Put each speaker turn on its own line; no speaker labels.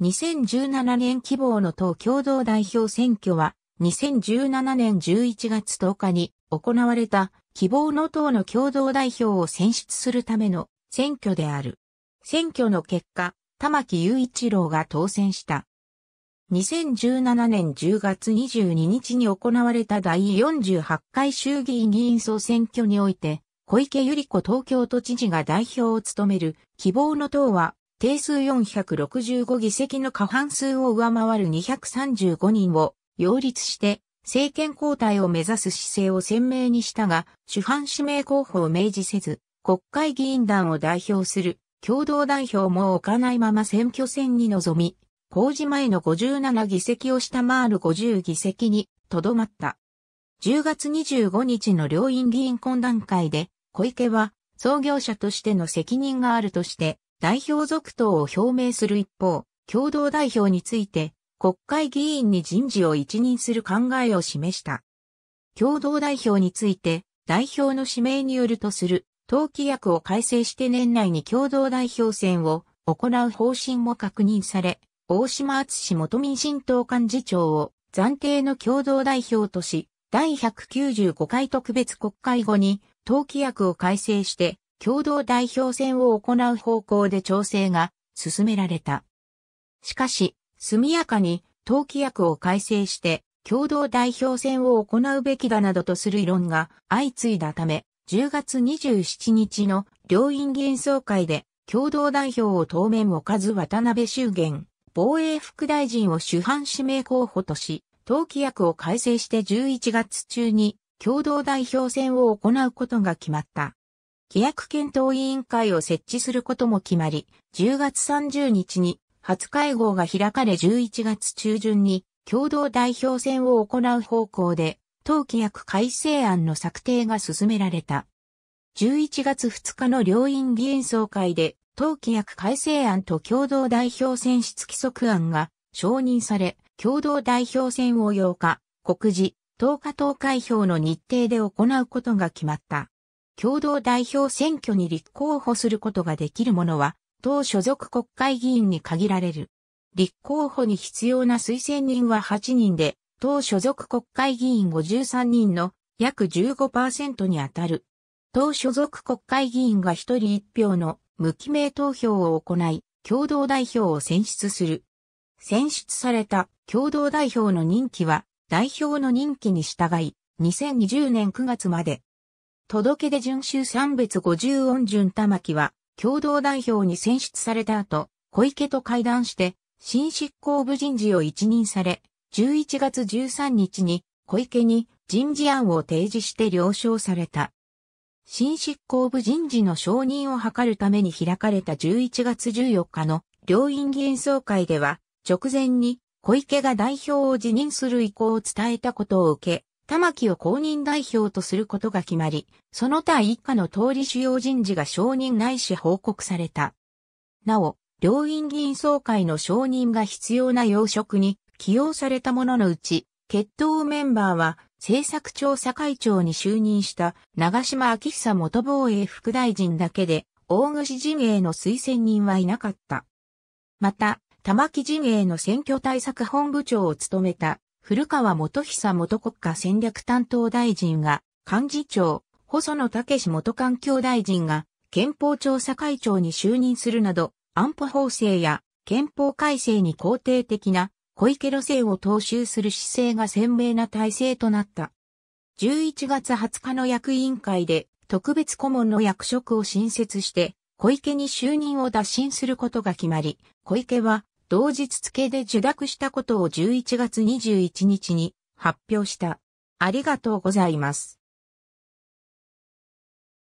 2017年希望の党共同代表選挙は、2017年11月10日に行われた希望の党の共同代表を選出するための選挙である。選挙の結果、玉木雄一郎が当選した。2017年10月22日に行われた第48回衆議院議員総選挙において、小池百合子東京都知事が代表を務める希望の党は定数465議席の過半数を上回る235人を擁立して政権交代を目指す姿勢を鮮明にしたが、主犯指名候補を明示せず、国会議員団を代表する共同代表も置かないまま選挙戦に臨み、公示前の57議席を下回る50議席にとどまった。10月25日の両院議員懇談会で、小池は創業者としての責任があるとして、代表続投を表明する一方、共同代表について、国会議員に人事を一任する考えを示した。共同代表について、代表の指名によるとする、党規約を改正して年内に共同代表選を行う方針も確認され、大島厚氏元民進党幹事長を暫定の共同代表とし、第195回特別国会後に、党規約を改正して、共同代表選を行う方向で調整が進められた。しかし、速やかに党規約を改正して共同代表選を行うべきだなどとする異論が相次いだため、10月27日の両院議員総会で共同代表を当面置かず渡辺修元、防衛副大臣を主犯指名候補とし、党規約を改正して11月中に共同代表選を行うことが決まった。規約検討委員会を設置することも決まり、10月30日に初会合が開かれ11月中旬に共同代表選を行う方向で、党規約改正案の策定が進められた。11月2日の両院議員総会で、党規約改正案と共同代表選出規則案が承認され、共同代表選を8日、告示、10日投開票の日程で行うことが決まった。共同代表選挙に立候補することができる者は、党所属国会議員に限られる。立候補に必要な推薦人は8人で、党所属国会議員53人の約15%に当たる。党所属国会議員が1人1票の無記名投票を行い、共同代表を選出する。選出された共同代表の任期は代表の任期に従い、2020年9月まで届け出順守三別五十音順玉木は、共同代表に選出された後、小池と会談して、新執行部人事を一任され、11月13日に小池に人事案を提示して了承された。新執行部人事の承認を図るために開かれた11月14日の両院議員総会では、直前に小池が代表を辞任する意向を伝えたことを受け、玉木を公認代表とすることが決まり、その他一家の通り主要人事が承認ないし報告された。なお、両院議員総会の承認が必要な要職に起用されたもののうち、決闘メンバーは政策調査会長に就任した長島昭久元防衛副大臣だけで、大串陣営の推薦人はいなかった。また、玉木陣営の選挙対策本部長を務めた古川元久元国家戦略担当大臣が、幹事長、細野武元環境大臣が、憲法調査会長に就任するなど、安保法制や憲法改正に肯定的な小池路線を踏襲する姿勢が鮮明な体制となった。11月20日の役員会で特別顧問の役職を新設して小池に就任を打診することが決まり、小池は同日付で受諾したことを11月21日に発表した。ありがとうございます。